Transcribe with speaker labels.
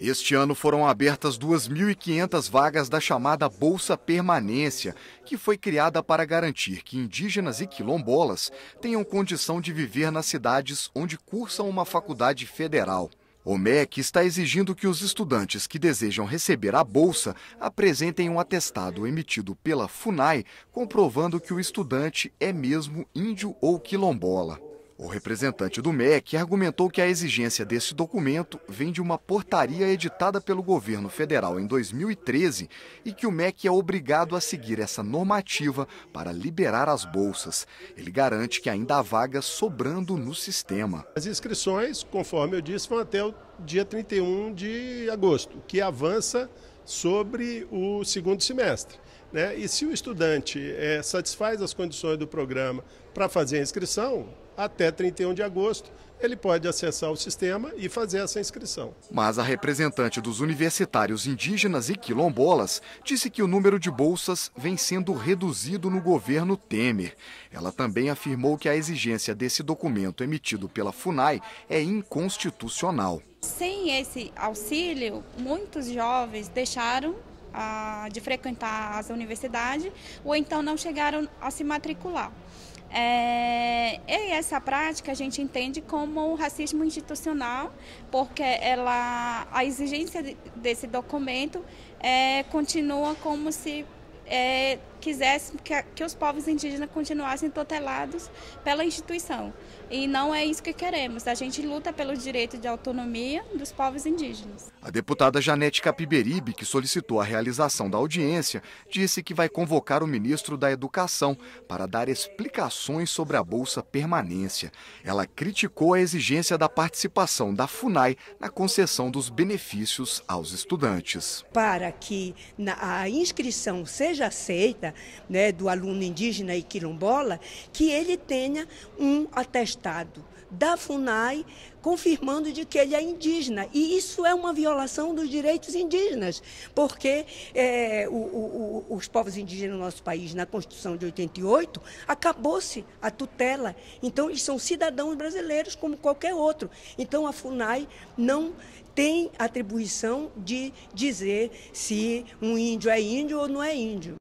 Speaker 1: Este ano foram abertas 2.500 vagas da chamada Bolsa Permanência, que foi criada para garantir que indígenas e quilombolas tenham condição de viver nas cidades onde cursam uma faculdade federal. O MEC está exigindo que os estudantes que desejam receber a bolsa apresentem um atestado emitido pela FUNAI comprovando que o estudante é mesmo índio ou quilombola. O representante do MEC argumentou que a exigência desse documento vem de uma portaria editada pelo governo federal em 2013 e que o MEC é obrigado a seguir essa normativa para liberar as bolsas. Ele garante que ainda há vagas sobrando no sistema. As inscrições, conforme eu disse, vão até o dia
Speaker 2: 31 de agosto, que avança sobre o segundo semestre. Né? E se o estudante é, satisfaz as condições do programa para fazer a inscrição, até 31 de agosto, ele pode acessar o sistema e fazer essa inscrição.
Speaker 1: Mas a representante dos universitários indígenas e quilombolas disse que o número de bolsas vem sendo reduzido no governo Temer. Ela também afirmou que a exigência desse documento emitido pela FUNAI é inconstitucional.
Speaker 3: Sem esse auxílio, muitos jovens deixaram a, de frequentar as universidades ou então não chegaram a se matricular. É, e essa prática a gente entende como racismo institucional, porque ela, a exigência desse documento é, continua como se é, quisesse que, a, que os povos indígenas continuassem tutelados pela instituição. E não é isso que queremos. A gente luta pelo direito de autonomia dos povos indígenas.
Speaker 1: A deputada Janete Capiberibe, que solicitou a realização da audiência, disse que vai convocar o ministro da Educação para dar explicações sobre a Bolsa Permanência. Ela criticou a exigência da participação da FUNAI na concessão dos benefícios aos estudantes.
Speaker 4: Para que a inscrição seja aceita, vida né, do aluno indígena e quilombola, que ele tenha um atestado da FUNAI confirmando de que ele é indígena. E isso é uma violação dos direitos indígenas, porque é, o, o, os povos indígenas no nosso país, na Constituição de 88, acabou-se a tutela. Então, eles são cidadãos brasileiros como qualquer outro. Então, a FUNAI não tem atribuição de dizer se um índio é índio ou não é índio.